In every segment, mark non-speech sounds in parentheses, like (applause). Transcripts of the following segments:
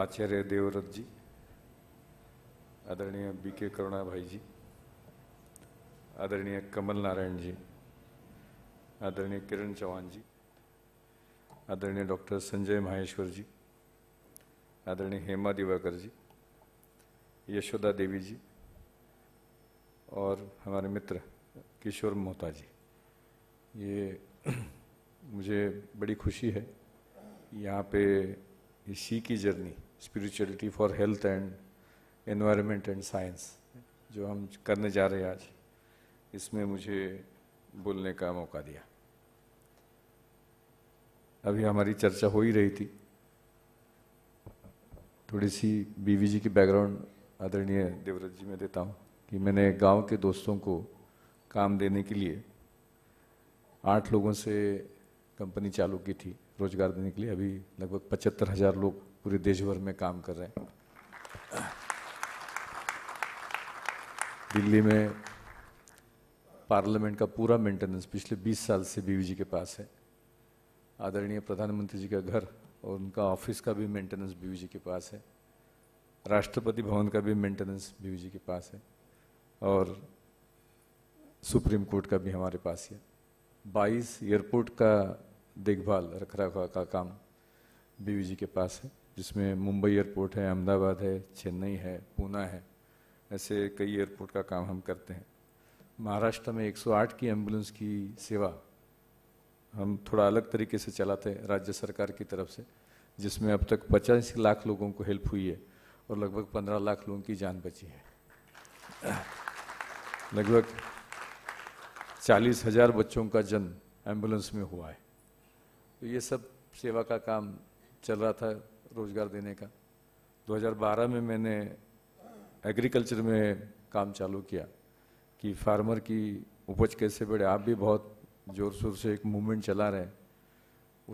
आचार्य देवव्रत जी आदरणीय बी के करुणा भाई जी आदरणीय कमल नारायण जी आदरणीय किरण चौहान जी आदरणीय डॉक्टर संजय माहेश्वर जी आदरणीय हेमा दिवाकर जी यशोदा देवी जी और हमारे मित्र किशोर मोहता जी ये (clears throat) मुझे बड़ी खुशी है यहाँ पे इसी की journey spirituality for health and environment and science जो हम करने जा रहे हैं आज इसमें मुझे बोलने का मौका दिया अभी हमारी चर्चा हो ही रही थी थोड़ी सी बीवी जी की बैकग्राउंड आदरणीय देवव्रत जी में देता हूँ कि मैंने गांव के दोस्तों को काम देने के लिए आठ लोगों से कंपनी चालू की थी रोजगार देने के लिए अभी लगभग पचहत्तर हज़ार लोग पूरे देश भर में काम कर रहे हैं दिल्ली में पार्लियामेंट का पूरा मेंटेनेंस पिछले 20 साल से बीवी जी के पास है आदरणीय प्रधानमंत्री जी का घर और उनका ऑफिस का भी मेंटेनेंस बीवी जी के पास है राष्ट्रपति भवन का भी मेंटेनेंस बीवी जी के पास है और सुप्रीम कोर्ट का भी हमारे पास है 22 एयरपोर्ट का देखभाल रख रखा का काम बीवी जी के पास है जिसमें मुंबई एयरपोर्ट है अहमदाबाद है चेन्नई है पूना है ऐसे कई एयरपोर्ट का काम हम करते हैं महाराष्ट्र में 108 की एम्बुलेंस की सेवा हम थोड़ा अलग तरीके से चलाते हैं राज्य सरकार की तरफ से जिसमें अब तक पचास लाख लोगों को हेल्प हुई है और लगभग पंद्रह लाख लोगों की जान बची है लगभग चालीस हजार बच्चों का जन्म एम्बुलेंस में हुआ है तो ये सब सेवा का काम चल रहा था रोजगार देने का 2012 में मैंने एग्रीकल्चर में काम चालू किया कि फार्मर की उपज कैसे बढ़े आप भी बहुत ज़ोर शोर से एक मूवमेंट चला रहे हैं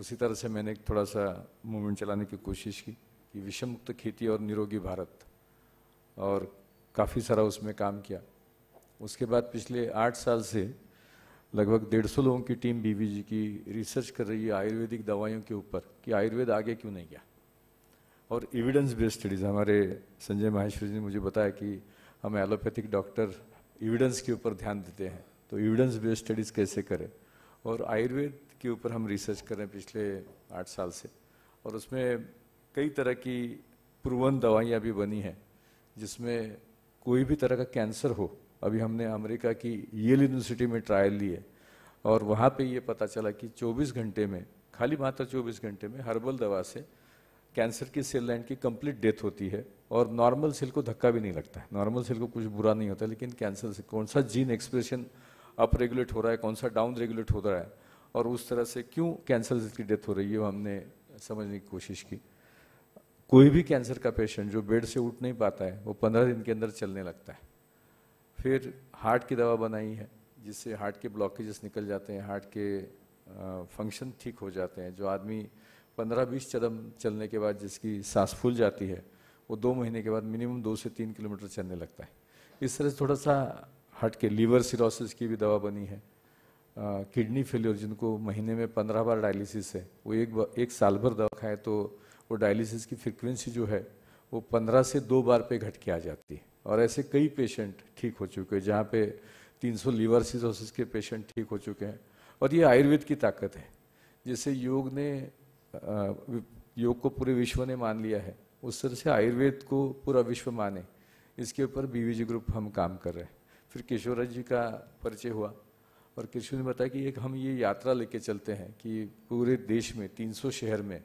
उसी तरह से मैंने एक थोड़ा सा मूवमेंट चलाने की कोशिश की कि विषम मुक्त खेती और निरोगी भारत और काफ़ी सारा उसमें काम किया उसके बाद पिछले आठ साल से लगभग डेढ़ सौ लोगों की टीम बीवीजी की रिसर्च कर रही है आयुर्वेदिक दवाइयों के ऊपर कि आयुर्वेद आगे क्यों नहीं गया और एविडेंस बेस्ड स्टडीज़ हमारे संजय माहेश्वरी ने मुझे बताया कि हम एलोपैथिक डॉक्टर एविडेंस के ऊपर ध्यान देते हैं तो एविडेंस बेस्ड स्टडीज़ कैसे करें और आयुर्वेद के ऊपर हम रिसर्च कर रहे हैं पिछले आठ साल से और उसमें कई तरह की प्रूवन दवाइयाँ भी बनी हैं जिसमें कोई भी तरह का कैंसर हो अभी हमने अमेरिका की येल यूनिवर्सिटी में ट्रायल लिए और वहाँ पे ये पता चला कि 24 घंटे में खाली मात्र 24 घंटे में हर्बल दवा से कैंसर की सेल लाइन की कंप्लीट डेथ होती है और नॉर्मल सेल को धक्का भी नहीं लगता है नॉर्मल सेल को कुछ बुरा नहीं होता लेकिन कैंसर से कौन सा जीन एक्सप्रेशन अप रेगुलेट हो रहा है कौन सा डाउन रेगुलेट हो रहा है और उस तरह से क्यों कैंसर की डेथ हो रही है वो हमने समझने की कोशिश की कोई भी कैंसर का पेशेंट जो बेड से उठ नहीं पाता है वो पंद्रह दिन के अंदर चलने लगता है फिर हार्ट की दवा बनाई है जिससे हार्ट के ब्लॉकेजेस निकल जाते हैं हार्ट के फंक्शन ठीक हो जाते हैं जो आदमी पंद्रह बीस कदम चलने के बाद जिसकी सांस फूल जाती है वो दो महीने के बाद मिनिमम दो से तीन किलोमीटर चलने लगता है इस तरह से थोड़ा सा हार्ट के लीवर सिरोसिस की भी दवा बनी है किडनी फेल्योर जिनको महीने में पंद्रह बार डायलिसिस है वो एक एक साल भर दवा खाए तो वो डायलिसिस की फ्रिक्वेंसी जो है वो पंद्रह से दो बार पे घट के आ जाती है और ऐसे कई पेशेंट ठीक हो चुके हैं जहाँ पे 300 लीवर सिजोसिस के पेशेंट ठीक हो चुके हैं और ये आयुर्वेद की ताकत है जैसे योग ने योग को पूरे विश्व ने मान लिया है उस तरह से आयुर्वेद को पूरा विश्व माने इसके ऊपर बीवीजी ग्रुप हम काम कर रहे हैं फिर किशोर जी का परिचय हुआ और किशोर ने बताया कि एक हम ये यात्रा लेके चलते हैं कि पूरे देश में 300 शहर में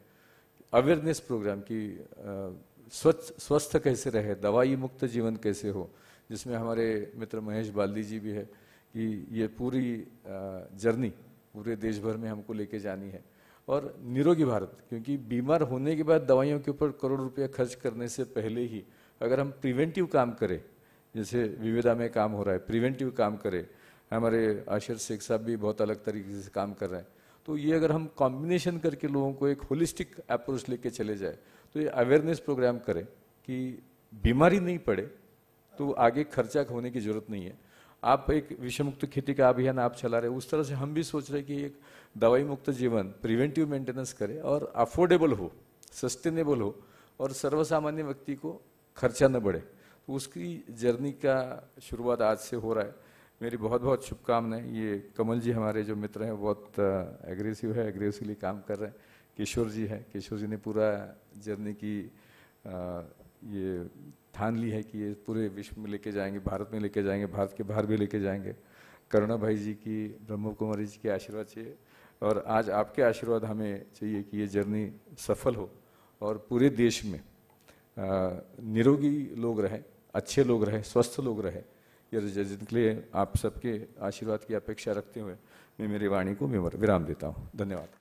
अवेयरनेस प्रोग्राम की स्वच्छ स्वस्थ कैसे रहे दवाई मुक्त जीवन कैसे हो जिसमें हमारे मित्र महेश बाल्दी जी भी है कि ये पूरी जर्नी पूरे देश भर में हमको लेके जानी है और निरोगी भारत क्योंकि बीमार होने के बाद दवाइयों के ऊपर करोड़ रुपया खर्च करने से पहले ही अगर हम प्रिवेंटिव काम करें जैसे विविधा में काम हो रहा है प्रिवेंटिव काम करें हमारे आशीर्ष शेख साहब भी बहुत अलग तरीके से काम कर रहे हैं तो ये अगर हम कॉम्बिनेशन करके लोगों को एक होलिस्टिक अप्रोच लेके चले जाए तो ये अवेयरनेस प्रोग्राम करें कि बीमारी नहीं पड़े तो आगे खर्चा होने की जरूरत नहीं है आप एक विषमुक्त खेती का अभियान आप चला रहे उस तरह से हम भी सोच रहे कि एक दवाई मुक्त जीवन प्रिवेंटिव मेंटेनेंस करें और अफोर्डेबल हो सस्टेनेबल हो और सर्वसामान्य व्यक्ति को खर्चा न बढ़े तो उसकी जर्नी का शुरुआत आज से हो रहा है मेरी बहुत बहुत शुभकामनाएं ये कमल जी हमारे जो मित्र हैं बहुत एग्रेसिव है एग्रेसिवली काम कर रहे हैं किशोर जी है किशोर जी ने पूरा जर्नी की आ, ये ठान ली है कि ये पूरे विश्व में लेके जाएंगे भारत में लेके जाएंगे भारत के बाहर भी लेके जाएंगे करुणा भाई जी की ब्रह्म कुमारी जी के आशीर्वाद चाहिए और आज आपके आशीर्वाद हमें चाहिए कि ये जर्नी सफल हो और पूरे देश में निरोगी लोग रहें अच्छे लोग रहें स्वस्थ लोग रहें या रजन के लिए आप सबके आशीर्वाद की अपेक्षा रखते हुए मैं मेरी वाणी को विराम देता हूँ धन्यवाद